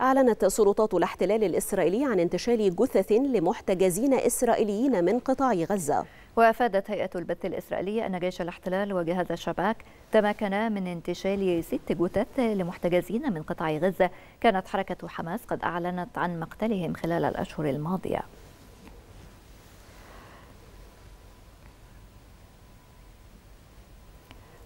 أعلنت سلطات الاحتلال الإسرائيلي عن انتشال جثث لمحتجزين إسرائيليين من قطاع غزة وأفادت هيئة البث الإسرائيلية أن جيش الاحتلال وجهاز الشباك تمكنا من انتشال ست جثث لمحتجزين من قطاع غزة كانت حركة حماس قد أعلنت عن مقتلهم خلال الأشهر الماضية